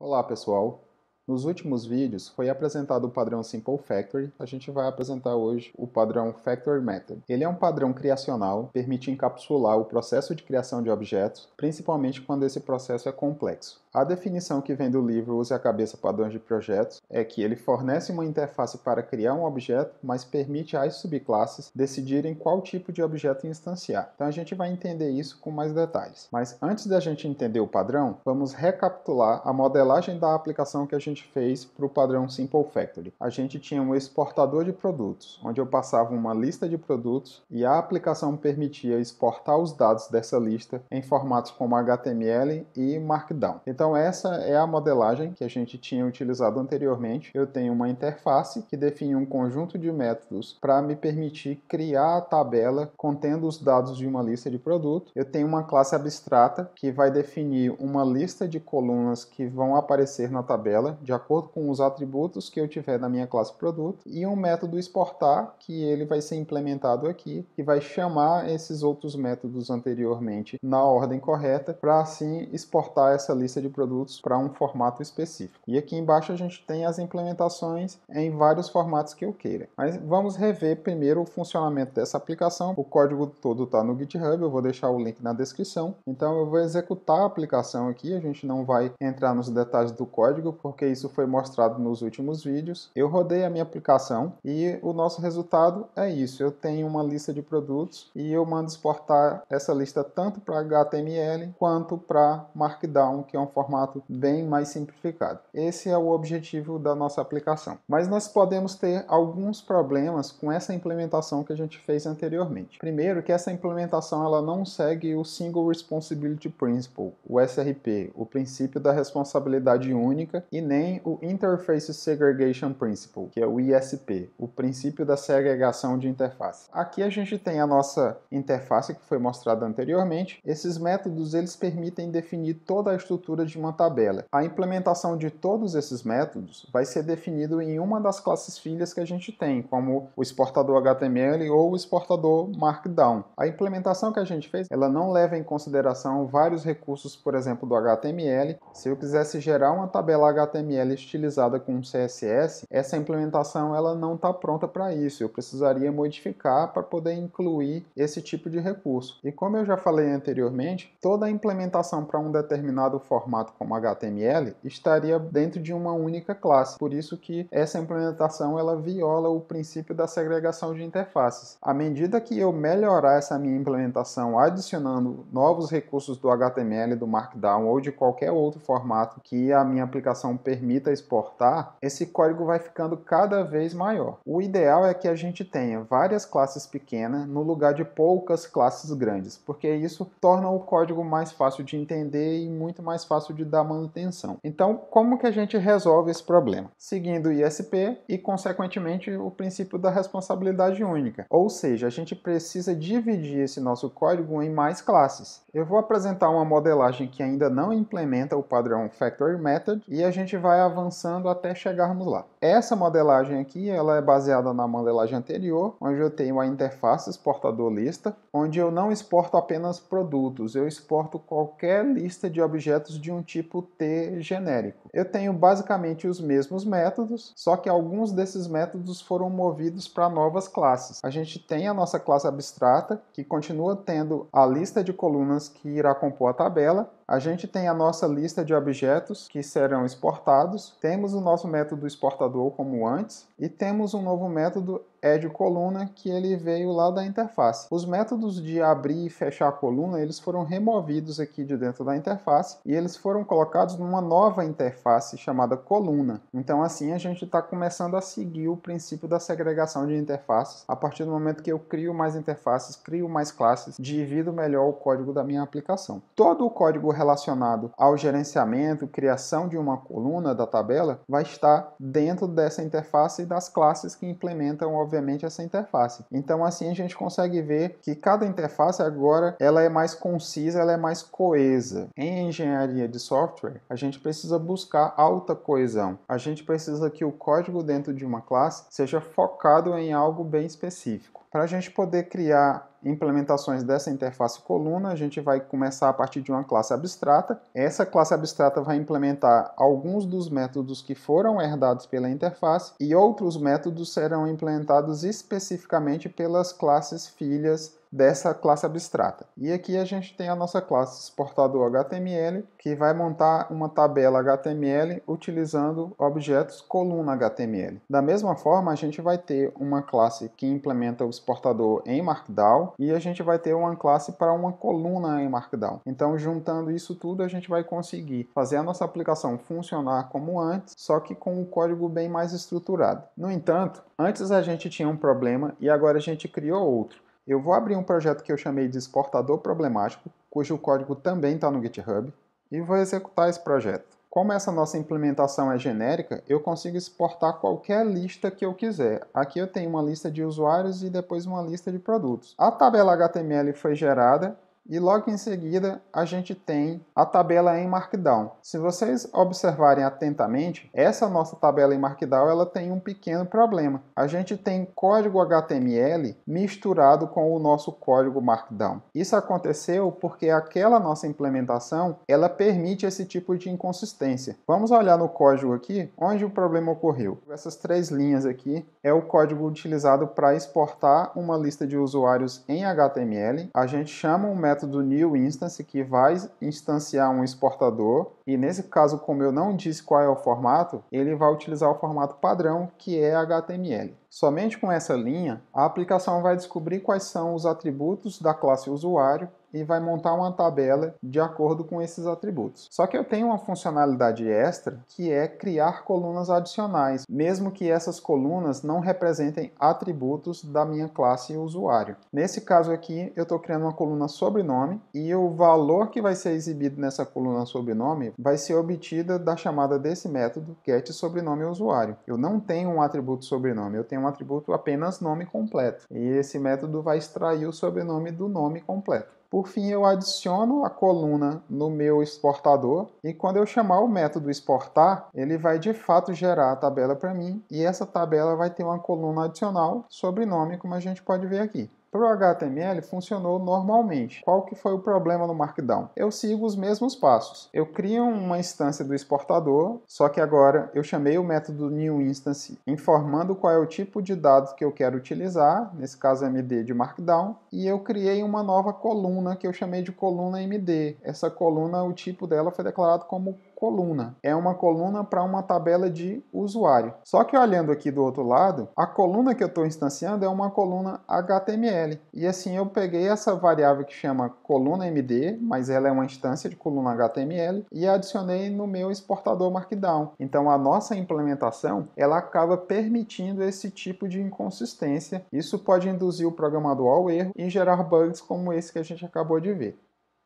Olá, pessoal. Nos últimos vídeos foi apresentado o padrão Simple Factory, a gente vai apresentar hoje o padrão Factory Method. Ele é um padrão criacional, permite encapsular o processo de criação de objetos, principalmente quando esse processo é complexo. A definição que vem do livro Use a Cabeça Padrões de Projetos é que ele fornece uma interface para criar um objeto, mas permite às subclasses decidirem qual tipo de objeto instanciar. Então a gente vai entender isso com mais detalhes. Mas antes da gente entender o padrão, vamos recapitular a modelagem da aplicação que a gente gente fez para o padrão Simple Factory. A gente tinha um exportador de produtos, onde eu passava uma lista de produtos e a aplicação permitia exportar os dados dessa lista em formatos como HTML e Markdown. Então essa é a modelagem que a gente tinha utilizado anteriormente. Eu tenho uma interface que define um conjunto de métodos para me permitir criar a tabela contendo os dados de uma lista de produto. Eu tenho uma classe abstrata que vai definir uma lista de colunas que vão aparecer na tabela de de acordo com os atributos que eu tiver na minha classe produto, e um método exportar, que ele vai ser implementado aqui, e vai chamar esses outros métodos anteriormente na ordem correta, para assim exportar essa lista de produtos para um formato específico. E aqui embaixo a gente tem as implementações em vários formatos que eu queira. Mas vamos rever primeiro o funcionamento dessa aplicação. O código todo está no GitHub, eu vou deixar o link na descrição. Então eu vou executar a aplicação aqui, a gente não vai entrar nos detalhes do código, porque isso foi mostrado nos últimos vídeos. Eu rodei a minha aplicação e o nosso resultado é isso. Eu tenho uma lista de produtos e eu mando exportar essa lista tanto para HTML quanto para Markdown, que é um formato bem mais simplificado. Esse é o objetivo da nossa aplicação. Mas nós podemos ter alguns problemas com essa implementação que a gente fez anteriormente. Primeiro, que essa implementação ela não segue o Single Responsibility Principle, o SRP, o princípio da responsabilidade única e nem tem o Interface Segregation Principle, que é o ISP, o princípio da segregação de interface. Aqui a gente tem a nossa interface que foi mostrada anteriormente. Esses métodos eles permitem definir toda a estrutura de uma tabela. A implementação de todos esses métodos vai ser definido em uma das classes filhas que a gente tem, como o exportador HTML ou o exportador Markdown. A implementação que a gente fez, ela não leva em consideração vários recursos, por exemplo, do HTML. Se eu quisesse gerar uma tabela HTML HTML é estilizada com CSS, essa implementação ela não está pronta para isso. Eu precisaria modificar para poder incluir esse tipo de recurso. E como eu já falei anteriormente, toda a implementação para um determinado formato como HTML estaria dentro de uma única classe. Por isso que essa implementação ela viola o princípio da segregação de interfaces. À medida que eu melhorar essa minha implementação adicionando novos recursos do HTML, do Markdown ou de qualquer outro formato que a minha aplicação permita permita exportar, esse código vai ficando cada vez maior. O ideal é que a gente tenha várias classes pequenas no lugar de poucas classes grandes, porque isso torna o código mais fácil de entender e muito mais fácil de dar manutenção. Então, como que a gente resolve esse problema? Seguindo o ISP e, consequentemente, o princípio da responsabilidade única. Ou seja, a gente precisa dividir esse nosso código em mais classes. Eu vou apresentar uma modelagem que ainda não implementa o padrão Factory Method e a gente vai vai avançando até chegarmos lá. Essa modelagem aqui ela é baseada na modelagem anterior, onde eu tenho a interface exportador lista, onde eu não exporto apenas produtos, eu exporto qualquer lista de objetos de um tipo T genérico. Eu tenho basicamente os mesmos métodos, só que alguns desses métodos foram movidos para novas classes. A gente tem a nossa classe abstrata, que continua tendo a lista de colunas que irá compor a tabela, a gente tem a nossa lista de objetos que serão exportados, temos o nosso método exportador como antes e temos um novo método é de Coluna, que ele veio lá da interface. Os métodos de abrir e fechar a coluna, eles foram removidos aqui de dentro da interface e eles foram colocados numa nova interface chamada coluna. Então assim a gente está começando a seguir o princípio da segregação de interfaces. A partir do momento que eu crio mais interfaces, crio mais classes, divido melhor o código da minha aplicação. Todo o código relacionado ao gerenciamento, criação de uma coluna da tabela, vai estar dentro dessa interface e das classes que implementam, obviamente, essa interface. Então, assim, a gente consegue ver que cada interface agora ela é mais concisa, ela é mais coesa. Em engenharia de software, a gente precisa buscar alta coesão. A gente precisa que o código dentro de uma classe seja focado em algo bem específico. Para a gente poder criar implementações dessa interface coluna, a gente vai começar a partir de uma classe abstrata. Essa classe abstrata vai implementar alguns dos métodos que foram herdados pela interface e outros métodos serão implementados especificamente pelas classes filhas dessa classe abstrata. E aqui a gente tem a nossa classe exportador HTML, que vai montar uma tabela HTML utilizando objetos coluna HTML. Da mesma forma, a gente vai ter uma classe que implementa o exportador em Markdown e a gente vai ter uma classe para uma coluna em Markdown. Então, juntando isso tudo, a gente vai conseguir fazer a nossa aplicação funcionar como antes, só que com um código bem mais estruturado. No entanto, antes a gente tinha um problema e agora a gente criou outro eu vou abrir um projeto que eu chamei de exportador problemático, cujo código também está no GitHub, e vou executar esse projeto. Como essa nossa implementação é genérica, eu consigo exportar qualquer lista que eu quiser. Aqui eu tenho uma lista de usuários e depois uma lista de produtos. A tabela HTML foi gerada e logo em seguida a gente tem a tabela em Markdown. Se vocês observarem atentamente, essa nossa tabela em Markdown ela tem um pequeno problema. A gente tem código HTML misturado com o nosso código Markdown. Isso aconteceu porque aquela nossa implementação ela permite esse tipo de inconsistência. Vamos olhar no código aqui onde o problema ocorreu. Essas três linhas aqui é o código utilizado para exportar uma lista de usuários em HTML. A gente chama um método método new instance que vai instanciar um exportador e nesse caso, como eu não disse qual é o formato, ele vai utilizar o formato padrão que é HTML. Somente com essa linha, a aplicação vai descobrir quais são os atributos da classe usuário e vai montar uma tabela de acordo com esses atributos. Só que eu tenho uma funcionalidade extra que é criar colunas adicionais, mesmo que essas colunas não representem atributos da minha classe usuário. Nesse caso aqui, eu estou criando uma coluna sobrenome e o valor que vai ser exibido nessa coluna sobrenome vai ser obtida da chamada desse método get sobrenome usuário. Eu não tenho um atributo sobrenome, eu tenho um atributo apenas nome completo. E esse método vai extrair o sobrenome do nome completo. Por fim, eu adiciono a coluna no meu exportador e quando eu chamar o método exportar, ele vai de fato gerar a tabela para mim e essa tabela vai ter uma coluna adicional, sobrenome, como a gente pode ver aqui para o HTML funcionou normalmente. Qual que foi o problema no Markdown? Eu sigo os mesmos passos. Eu crio uma instância do exportador, só que agora eu chamei o método new instance informando qual é o tipo de dados que eu quero utilizar, nesse caso MD de Markdown, e eu criei uma nova coluna que eu chamei de coluna MD. Essa coluna, o tipo dela foi declarado como coluna. É uma coluna para uma tabela de usuário. Só que olhando aqui do outro lado, a coluna que eu estou instanciando é uma coluna HTML. E assim eu peguei essa variável que chama coluna MD, mas ela é uma instância de coluna HTML, e adicionei no meu exportador Markdown. Então a nossa implementação ela acaba permitindo esse tipo de inconsistência. Isso pode induzir o programador ao erro e gerar bugs como esse que a gente acabou de ver.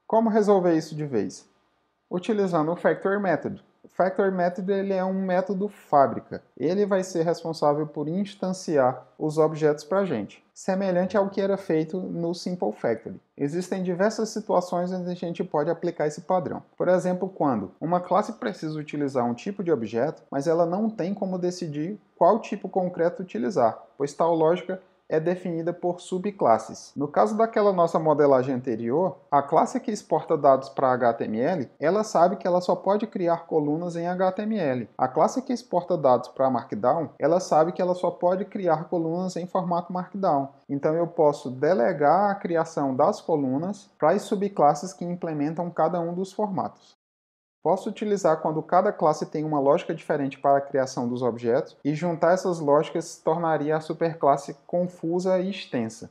Como resolver isso de vez? utilizando o Factory Method. O Method ele é um método fábrica. Ele vai ser responsável por instanciar os objetos para a gente, semelhante ao que era feito no Simple Factory. Existem diversas situações onde a gente pode aplicar esse padrão. Por exemplo, quando uma classe precisa utilizar um tipo de objeto, mas ela não tem como decidir qual tipo concreto utilizar, pois tal lógica é definida por subclasses. No caso daquela nossa modelagem anterior, a classe que exporta dados para HTML, ela sabe que ela só pode criar colunas em HTML. A classe que exporta dados para Markdown, ela sabe que ela só pode criar colunas em formato Markdown. Então eu posso delegar a criação das colunas para as subclasses que implementam cada um dos formatos. Posso utilizar quando cada classe tem uma lógica diferente para a criação dos objetos, e juntar essas lógicas tornaria a superclasse confusa e extensa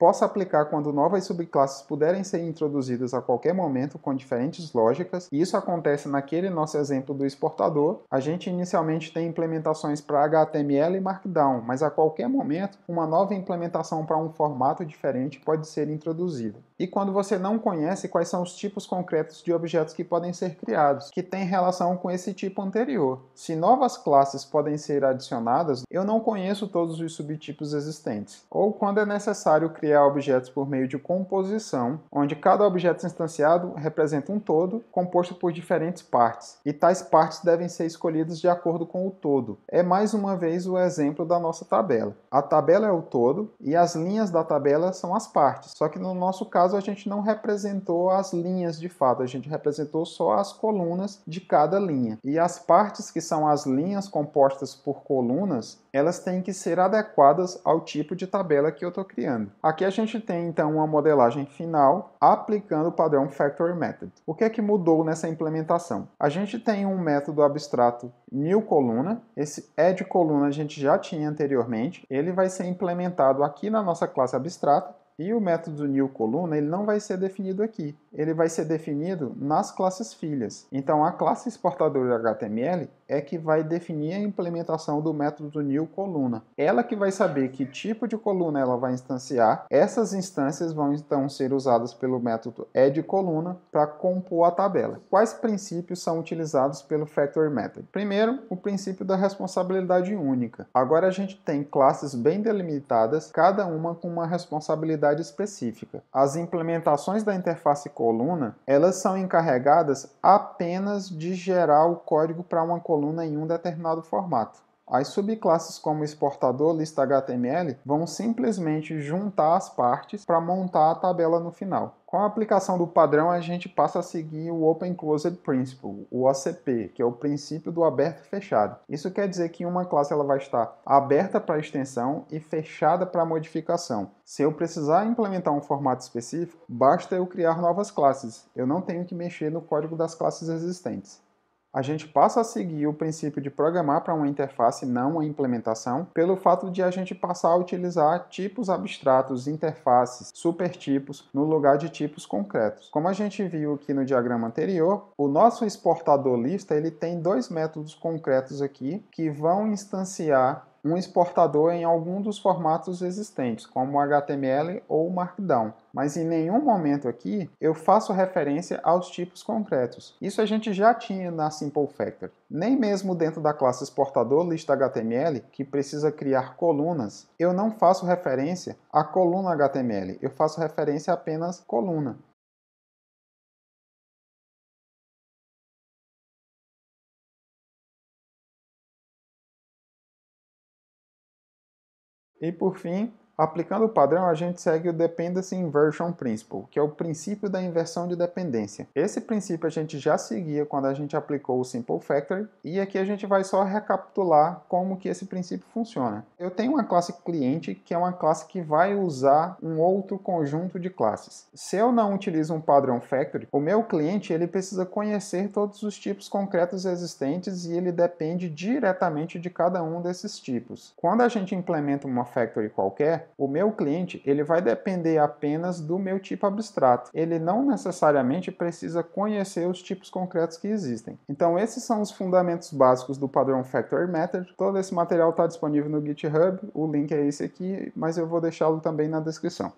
possa aplicar quando novas subclasses puderem ser introduzidas a qualquer momento com diferentes lógicas, e isso acontece naquele nosso exemplo do exportador. A gente inicialmente tem implementações para HTML e Markdown, mas a qualquer momento uma nova implementação para um formato diferente pode ser introduzida. E quando você não conhece quais são os tipos concretos de objetos que podem ser criados, que têm relação com esse tipo anterior. Se novas classes podem ser adicionadas, eu não conheço todos os subtipos existentes. Ou quando é necessário criar criar é objetos por meio de composição, onde cada objeto instanciado representa um todo composto por diferentes partes, e tais partes devem ser escolhidas de acordo com o todo. É mais uma vez o exemplo da nossa tabela. A tabela é o todo e as linhas da tabela são as partes, só que no nosso caso a gente não representou as linhas de fato, a gente representou só as colunas de cada linha. E as partes que são as linhas compostas por colunas, elas têm que ser adequadas ao tipo de tabela que eu estou criando. Aqui Aqui a gente tem então uma modelagem final aplicando o padrão Factory Method. O que é que mudou nessa implementação? A gente tem um método abstrato new coluna, esse add coluna a gente já tinha anteriormente, ele vai ser implementado aqui na nossa classe abstrata e o método new coluna ele não vai ser definido aqui. Ele vai ser definido nas classes filhas. Então a classe exportadora de HTML é que vai definir a implementação do método new coluna. Ela que vai saber que tipo de coluna ela vai instanciar. Essas instâncias vão então ser usadas pelo método add coluna para compor a tabela. Quais princípios são utilizados pelo factory method? Primeiro, o princípio da responsabilidade única. Agora a gente tem classes bem delimitadas, cada uma com uma responsabilidade atividade específica. As implementações da interface coluna, elas são encarregadas apenas de gerar o código para uma coluna em um determinado formato. As subclasses como exportador, lista HTML, vão simplesmente juntar as partes para montar a tabela no final. Com a aplicação do padrão, a gente passa a seguir o Open Closed Principle, o OCP, que é o princípio do aberto e fechado. Isso quer dizer que uma classe ela vai estar aberta para extensão e fechada para modificação. Se eu precisar implementar um formato específico, basta eu criar novas classes. Eu não tenho que mexer no código das classes existentes a gente passa a seguir o princípio de programar para uma interface, não uma implementação, pelo fato de a gente passar a utilizar tipos abstratos, interfaces, supertipos, no lugar de tipos concretos. Como a gente viu aqui no diagrama anterior, o nosso exportador lista ele tem dois métodos concretos aqui que vão instanciar um exportador em algum dos formatos existentes, como HTML ou Markdown. Mas em nenhum momento aqui eu faço referência aos tipos concretos. Isso a gente já tinha na Simple Nem mesmo dentro da classe exportador lista HTML, que precisa criar colunas, eu não faço referência à coluna HTML, eu faço referência apenas coluna. E por fim, Aplicando o padrão, a gente segue o Dependency Inversion Principle, que é o princípio da inversão de dependência. Esse princípio a gente já seguia quando a gente aplicou o Simple Factory, e aqui a gente vai só recapitular como que esse princípio funciona. Eu tenho uma classe cliente, que é uma classe que vai usar um outro conjunto de classes. Se eu não utilizo um padrão Factory, o meu cliente ele precisa conhecer todos os tipos concretos existentes e ele depende diretamente de cada um desses tipos. Quando a gente implementa uma Factory qualquer, o meu cliente ele vai depender apenas do meu tipo abstrato. Ele não necessariamente precisa conhecer os tipos concretos que existem. Então esses são os fundamentos básicos do padrão Factory Method. Todo esse material está disponível no GitHub, o link é esse aqui, mas eu vou deixá-lo também na descrição.